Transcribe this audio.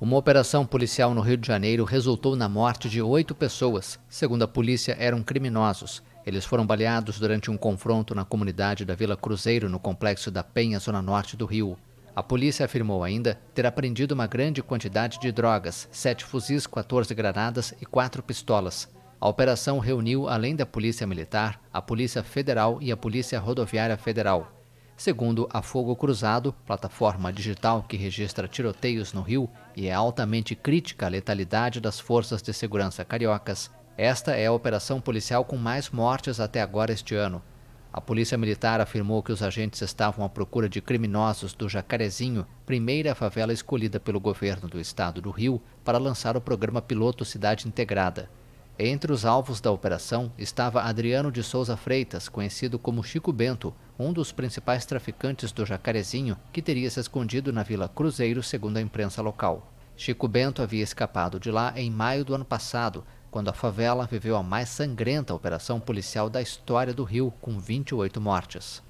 Uma operação policial no Rio de Janeiro resultou na morte de oito pessoas. Segundo a polícia, eram criminosos. Eles foram baleados durante um confronto na comunidade da Vila Cruzeiro, no complexo da Penha, zona norte do Rio. A polícia afirmou ainda ter apreendido uma grande quantidade de drogas, sete fuzis, 14 granadas e quatro pistolas. A operação reuniu, além da Polícia Militar, a Polícia Federal e a Polícia Rodoviária Federal. Segundo a Fogo Cruzado, plataforma digital que registra tiroteios no Rio e é altamente crítica à letalidade das forças de segurança cariocas, esta é a operação policial com mais mortes até agora este ano. A Polícia Militar afirmou que os agentes estavam à procura de criminosos do Jacarezinho, primeira favela escolhida pelo governo do estado do Rio para lançar o programa piloto Cidade Integrada. Entre os alvos da operação estava Adriano de Souza Freitas, conhecido como Chico Bento, um dos principais traficantes do Jacarezinho, que teria se escondido na Vila Cruzeiro, segundo a imprensa local. Chico Bento havia escapado de lá em maio do ano passado, quando a favela viveu a mais sangrenta operação policial da história do Rio, com 28 mortes.